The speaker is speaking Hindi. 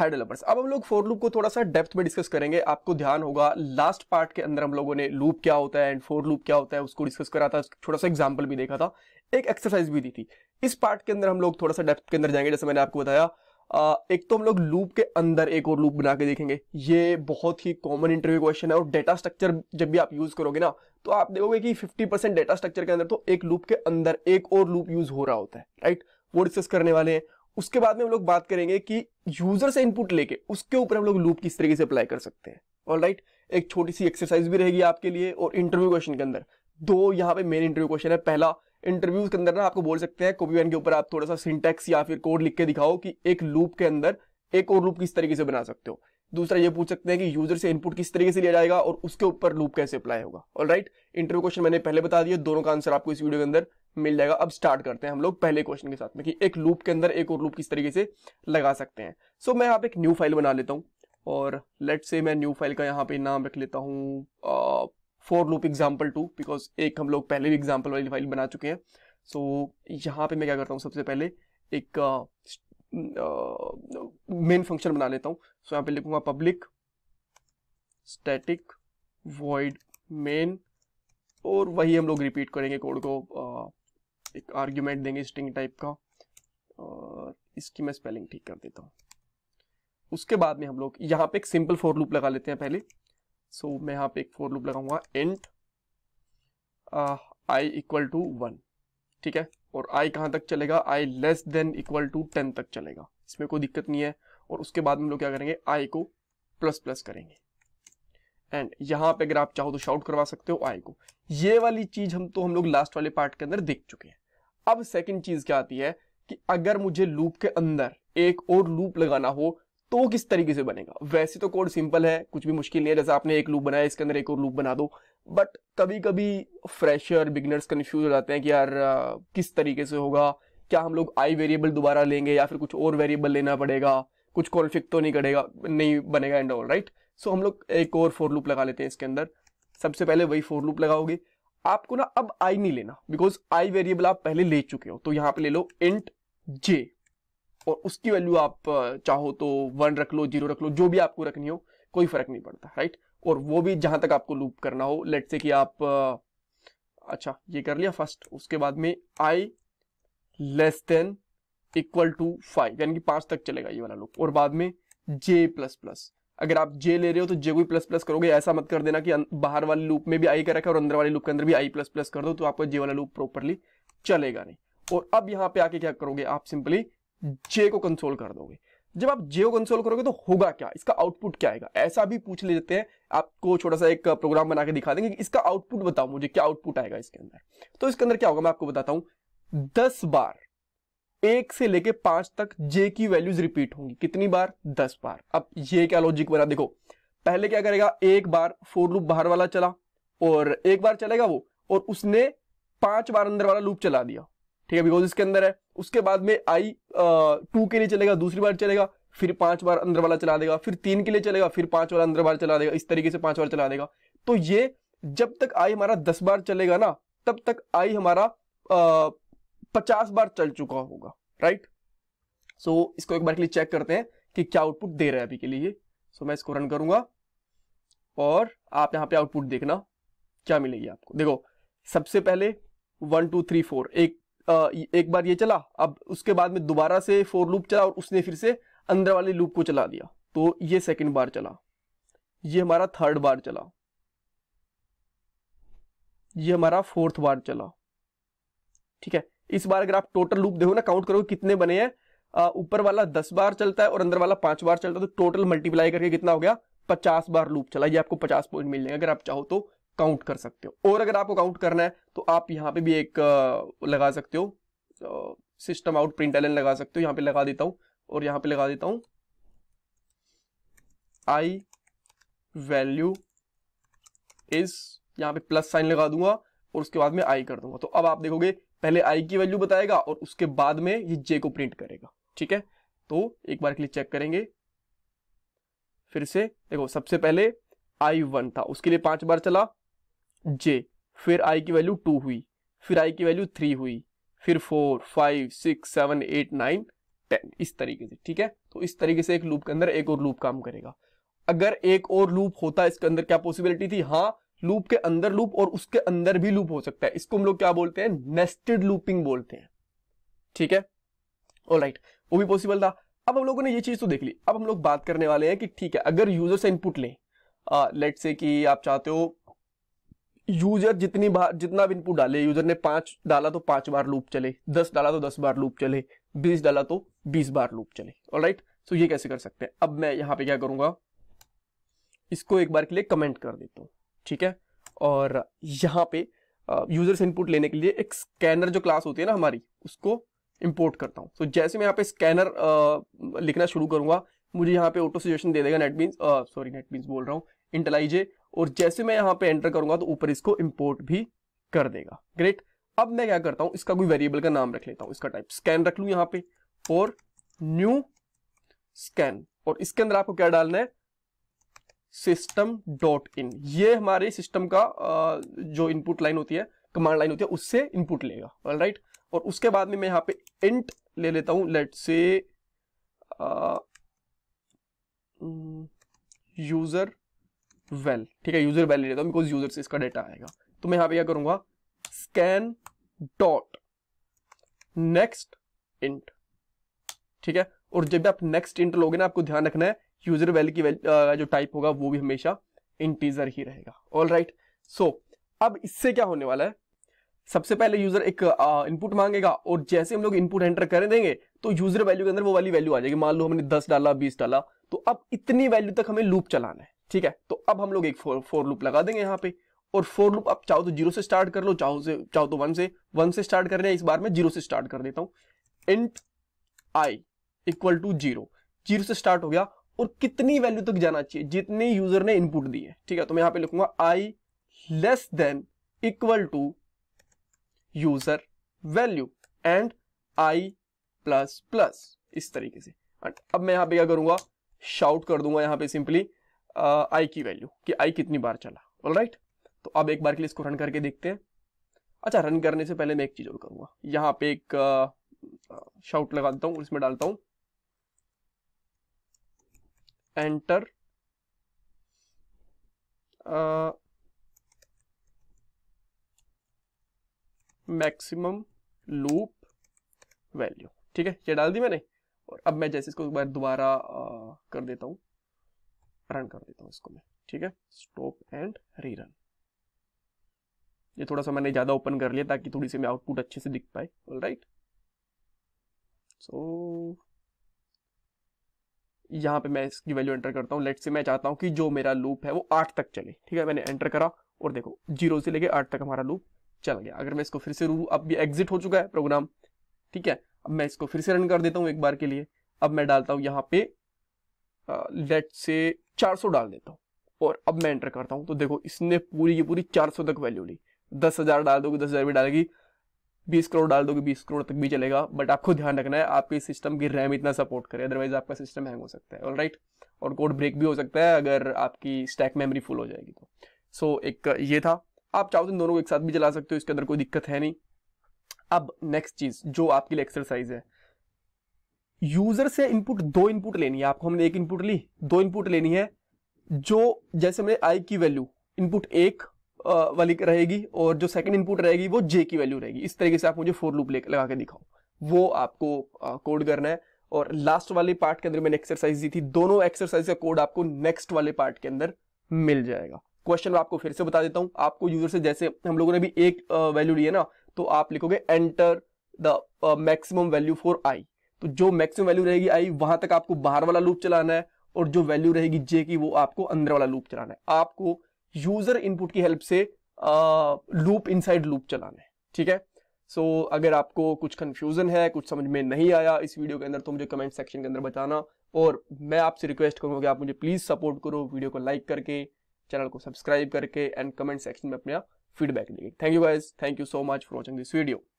हाय डेवलपर्स अब हम लोग फोर लूप को थोड़ा सा डेप्थ में डिस्कस करेंगे आपको ध्यान होगा लास्ट पार्ट के अंदर हम लोगों ने लूप क्या होता है एंड फोर लूप क्या होता है उसको डिस्कस करा था छोटा सा एग्जाम्पल भी देखा था एक एक्सरसाइज भी दी थी इस पार्ट के अंदर हम लोग थोड़ा सा डेप्थ के अंदर जाएंगे जैसे मैंने आपको बताया एक तो हम लोग लूप के अंदर एक और लूप बना के देखेंगे ये बहुत ही कॉमन इंटरव्यू क्वेश्चन है और डेटा स्ट्रक्चर जब भी आप यूज करोगे ना तो आप देखोगे कि 50% परसेंट डेटा स्ट्रक्चर के अंदर तो एक लूप के अंदर एक और लूप यूज हो रहा होता है राइट वो डिस्कस करने वाले हैं उसके बाद में हम लोग बात करेंगे कि यूजर से इनपुट लेके उसके ऊपर हम लोग लूप किस तरीके से अप्लाई कर सकते हैं ऑल राइट एक छोटी सी एक्सरसाइज भी रहेगी आपके लिए और इंटरव्यू क्वेश्चन के अंदर दो यहाँ पे मेन इंटरव्यू क्वेश्चन है पहला इंटरव्यू के अंदर ना आपको बोल सकते हैं कॉपी के ऊपर आप थोड़ा सा सिंटेक्स या फिर कोड लिख के दिखाओ कि एक लूप के अंदर एक और लूप किस तरीके से बना सकते हो दूसरा ये पूछ सकते हैं कि यूजर से इनपुट किस तरीके से लिया जाएगा और उसके ऊपर लूप कैसे अप्लाई होगा ऑल राइट इंटरव्यू क्वेश्चन मैंने पहले बता दिया दोनों का आंसर आपको इस वीडियो के अंदर मिल जाएगा अब स्टार्ट करते हैं हम लोग पहले क्वेश्चन के साथ में कि एक लूप के अंदर एक और लूप किस तरीके से लगा सकते हैं सो so, मैं यहाँ पे एक न्यू फाइल बना लेता हूँ और लेट से मैं न्यू फाइल का यहाँ पे नाम रख लेता हूँ for loop example two because एक हम लोग पहले भी एग्जाम्पल वाली फाइल बना चुके हैं सो so, यहाँ पे मैं क्या करता हूँ सबसे पहले एक मेन uh, फंक्शन uh, बना लेता हूँ सो so, यहाँ पे लिखूंगा पब्लिक स्टैटिक वॉइड मेन और वही हम लोग रिपीट करेंगे कोड को एक आर्ग्यूमेंट देंगे स्ट्रिंग टाइप का और इसकी मैं स्पेलिंग ठीक कर देता हूँ उसके बाद में हम लोग यहाँ पे एक सिंपल फोर लूप लगा लेते हैं पहले सो so, मैं यहाँ पे एक फोर लूप लगाऊंगा int I equal to one ठीक है और आई कहाँ तक चलेगा I less than equal to ten तक चलेगा इसमें कोई दिक्कत नहीं है और उसके बाद हम लोग क्या करेंगे आई को प्लस प्लस करेंगे एंड यहाँ पे अगर आप चाहो तो शाउट करवा सकते हो आई को ये वाली चीज हम तो हम लोग लास्ट वाले पार्ट के अंदर देख चुके हैं अब सेकंड चीज क्या आती है कि अगर मुझे लूप के अंदर एक और लूप लगाना हो तो किस तरीके से बनेगा वैसे तो कोड सिंपल है कुछ भी मुश्किल नहीं है जैसे आपने एक लूप बनाया इसके अंदर एक और लूप बना दो बट कभी कभी फ्रेशर बिगनर्स कन्फ्यूज हो जाते हैं कि यार किस तरीके से होगा क्या हम लोग आई वेरिएबल दोबारा लेंगे या फिर कुछ और वेरिएबल लेना पड़ेगा कुछ कॉन्फ्लिक्ट तो नहीं करेगा नहीं बनेगा एंड ऑल राइट सो हम लोग एक और फोर लूप लगा लेते हैं इसके अंदर सबसे पहले वही फोर लूप लगाओगे आपको ना अब आई नहीं लेना बिकॉज आई वेरिएबल आप पहले ले चुके हो तो यहाँ पे ले लो इंट जे और उसकी वैल्यू आप चाहो तो वन रख लो जीरो रख लो जो भी आपको रखनी हो कोई फर्क नहीं पड़ता राइट और वो भी जहां तक आपको लूप करना हो लेट से कि आप अच्छा ये कर लिया फर्स्ट उसके बाद में I less than equal to five यानी कि पांच तक चलेगा ये वाला लूप और बाद में जे प्लस प्लस अगर आप जे ले रहे हो तो जे को प्लस प्लस करोगे ऐसा मत कर देना कि अं-, बाहर वाले लूप में भी आई का रखा और अंदर वाले लूप के अंदर भी आई प्लस प्लस कर दो तो आपका जे वाला लूप प्रॉपरली चलेगा नहीं और अब यहाँ पे आके क्या करोगे आप सिंपली जे को कंसोल कर दोगे जब आप जे को कंसोल करोगे तो होगा क्या इसका आउटपुट क्या आएगा ऐसा भी पूछ ले जाते हैं आपको छोटा सा एक प्रोग्राम बना के दिखा देंगे कि इसका आउटपुट बताओ मुझे क्या आउटपुट आएगा इसके अंदर तो इसके अंदर क्या होगा मैं आपको बताता हूं दस बार एक से लेके पांच तक जे की वैल्यूज रिपीट होंगी कितनी बार दस बार अब ये क्या लॉजिक बना देखो पहले क्या करेगा एक बार फोर लूप बाहर वाला चला और एक बार चलेगा वो और उसने पांच बार अंदर वाला लूप चला दिया ठीक है बिकॉज इसके अंदर है उसके बाद में आई टू के लिए चलेगा दूसरी बार चलेगा फिर पांच बार अंदर वाला चला देगा फिर तीन के लिए चलेगा फिर पांच बार अंदर बार चला देगा इस तरीके से पांच बार चला देगा तो ये जब तक आई हमारा दस बार चलेगा ना तब तक आई हमारा पचास बार चल चुका होगा राइट सो so, इसको एक बार के लिए चेक करते हैं कि क्या आउटपुट दे रहा है अभी के लिए सो so, मैं इसको रन करूंगा और आप यहाँ पे आउटपुट देखना क्या मिलेगी आपको देखो सबसे पहले वन टू थ्री फोर एक आ, एक बार ये चला अब उसके बाद में दोबारा से फोर लूप चला और उसने फिर से अंदर वाले लूप को चला दिया तो ये सेकेंड बार चला ये हमारा थर्ड बार चला ये हमारा फोर्थ बार चला ठीक है इस बार अगर आप टोटल लूप देखो ना काउंट करो कितने बने हैं ऊपर वाला दस बार चलता है और अंदर वाला पांच बार चलता है तो टोटल मल्टीप्लाई करके कितना हो गया पचास बार लूप चला ये आपको पचास पॉइंट मिल जाएंगे अगर आप चाहो तो काउंट कर सकते हो और अगर आपको काउंट करना है तो आप यहाँ पे भी एक लगा सकते हो सिस्टम आउट प्रिंट एल लगा सकते हो यहाँ पे लगा देता हूँ और यहाँ पे लगा देता हूँ आई वैल्यू इज यहाँ पे प्लस साइन लगा दूंगा और उसके बाद में आई कर दूंगा तो अब आप देखोगे पहले आई की वैल्यू बताएगा और उसके बाद में ये जे को प्रिंट करेगा ठीक है तो एक बार के लिए चेक करेंगे फिर से देखो सबसे पहले आई वन था उसके लिए पांच बार चला जे फिर आई की वैल्यू टू हुई फिर आई की वैल्यू थ्री हुई फिर four five six seven eight nine ten इस तरीके से ठीक है तो इस तरीके से एक लूप के अंदर एक और लूप काम करेगा अगर एक और लूप होता इसके अंदर क्या पॉसिबिलिटी थी हाँ लूप के अंदर लूप और उसके अंदर भी लूप हो सकता है इसको हम लोग क्या बोलते हैं नेस्टेड लूपिंग बोलते हैं ठीक है ऑल राइट right. वो भी पॉसिबल था अब हम लोगों ने ये चीज तो देख ली अब हम लोग बात करने वाले हैं कि ठीक है अगर यूजर से इनपुट लें लेट से कि आप चाहते हो यूजर जितनी बार जितना भी इनपुट डाले यूजर ने पांच डाला तो पांच बार लूप चले दस डाला तो दस बार लूप चले बीस डाला तो बीस बार लूप चले और राइट सो ये कैसे कर सकते हैं अब मैं यहाँ पे क्या करूंगा इसको एक बार के लिए कमेंट कर देता हूं ठीक है और यहाँ पे यूज़र से इनपुट लेने के लिए एक स्कैनर जो क्लास होती है ना हमारी उसको इंपोर्ट करता हूँ तो so, जैसे मैं यहाँ पे स्कैनर लिखना शुरू करूंगा मुझे यहाँ पे ऑटो सजेशन दे देगा नेटबीन सॉरी नेटबीन बोल रहा हूँ इंटेलाइजे और जैसे मैं यहाँ पे एंटर करूंगा तो ऊपर इसको इम्पोर्ट भी कर देगा ग्रेट अब मैं क्या करता हूँ इसका कोई वेरिएबल का नाम रख लेता हूँ इसका टाइप स्कैन रख लू यहाँ पे और न्यू स्कैन और इसके अंदर आपको क्या डालना है सिस्टम डॉट इन ये हमारे सिस्टम का जो इनपुट लाइन होती है कमांड लाइन होती है उससे इनपुट लेगा राइट और उसके बाद में मैं यहाँ पे इंट ले लेता हूँ लेट से यूजर वेल ठीक है यूजर वेल ले लेता हूँ बिकॉज यूजर से इसका डेटा आएगा तो मैं यहाँ पे क्या करूंगा स्कैन डॉट नेक्स्ट इंट ठीक है और जब भी आप नेक्स्ट इंट लोगे ना आपको ध्यान रखना है यूजर वैल्यू की वैल्यू जो टाइप होगा वो भी हमेशा इंटीजर ही रहेगा ऑल राइट सो अब इससे क्या होने वाला है सबसे पहले यूजर एक इनपुट मांगेगा और जैसे हम लोग इनपुट एंटर कर देंगे तो यूजर वैल्यू के अंदर वो वाली वैल्यू आ जाएगी मान लो हमने दस डाला बीस डाला तो अब इतनी वैल्यू तक हमें लूप चलाना है ठीक है तो अब हम लोग एक फोर फोर लूप लगा देंगे यहाँ पे और फोर लूप आप चाहो तो जीरो से स्टार्ट कर लो चाहो से चाहो तो वन से वन से स्टार्ट कर रहे हैं इस बार में जीरो से स्टार्ट कर देता हूँ int I equal to zero zero से स्टार्ट हो गया और कितनी वैल्यू तक जाना चाहिए जितने यूजर ने इनपुट दी है ठीक है तो मैं यहां पे लिखूंगा I less than equal to user value and I plus plus इस तरीके से अब मैं यहां पे क्या करूंगा शाउट कर दूंगा यहां पे सिंपली आई uh, की वैल्यू कि आई कितनी बार चला ऑल right? तो अब एक बार के लिए इसको रन करके देखते हैं अच्छा रन करने से पहले मैं एक चीज़ और करूंगा यहां पे एक शाउट लगा देता हूँ इसमें डालता हूं enter uh, maximum loop value ठीक है ये डाल दी मैंने और अब मैं जैसे इसको एक बार दोबारा uh, कर देता हूं रन कर देता हूं इसको मैं ठीक है स्टॉप एंड रीरन ये थोड़ा सा मैंने ज़्यादा ओपन कर लिया ताकि थोड़ी सी मैं आउटपुट अच्छे से दिख पाए राइट सो यहाँ पे मैं इसकी वैल्यू एंटर करता हूँ लेट से मैं चाहता हूँ कि जो मेरा लूप है वो आठ तक चले ठीक है मैंने एंटर करा और देखो जीरो से लेके आठ तक हमारा लूप चल गया अगर मैं इसको फिर से रू अब भी एग्जिट हो चुका है प्रोग्राम ठीक है अब मैं इसको फिर से रन कर देता हूँ एक बार के लिए अब मैं डालता हूँ यहाँ पे लेट से चार डाल देता हूँ और अब मैं एंटर करता हूँ तो देखो इसने पूरी की पूरी चार तक वैल्यू ली दस डाल दोगे दस भी डालेगी बीस करोड़ डाल दोगे बीस करोड़ तक भी चलेगा बट आपको ध्यान रखना है आपके सिस्टम की रैम इतना सपोर्ट करे अदरवाइज आपका सिस्टम हैंग हो सकता है ऑलराइट और कोड ब्रेक भी हो सकता है अगर आपकी स्टैक मेमोरी फुल हो जाएगी तो सो so, एक ये था आप चाहो तो दोनों को एक साथ भी चला सकते हो इसके अंदर कोई दिक्कत है नहीं अब नेक्स्ट चीज जो आपके लिए एक्सरसाइज है यूजर से इनपुट दो इनपुट लेनी है आपको हमने एक इनपुट ली दो इनपुट लेनी है जो जैसे मैंने आई की वैल्यू इनपुट एक वाली रहेगी और जो सेकंड इनपुट रहेगी वो जे की वैल्यू रहेगी इस तरीके से आप मुझे फोर लूप लगा के दिखाओ वो आपको कोड करना है और लास्ट वाले पार्ट के अंदर मैंने एक्सरसाइज दी थी दोनों एक्सरसाइज का कोड आपको नेक्स्ट वाले पार्ट के अंदर मिल जाएगा क्वेश्चन आपको फिर से बता देता हूं आपको यूजर से जैसे हम लोगों ने भी एक वैल्यू लिया ना तो आप लिखोगे enter the maximum value for I तो जो मैक्सिमम वैल्यू रहेगी आई वहां तक आपको बाहर वाला लूप चलाना है और जो वैल्यू रहेगी जे की वो आपको अंदर वाला लूप चलाना है आपको यूजर इनपुट की हेल्प से लूप इनसाइड लूप चलाना है ठीक है सो so, अगर आपको कुछ कन्फ्यूजन है कुछ समझ में नहीं आया इस वीडियो के अंदर तो मुझे कमेंट सेक्शन के अंदर बताना और मैं आपसे रिक्वेस्ट करूंगा कि आप मुझे प्लीज़ सपोर्ट करो वीडियो को लाइक करके चैनल को सब्सक्राइब करके एंड कमेंट सेक्शन में अपना फीडबैक देंगे thank you guys thank you so much for watching this video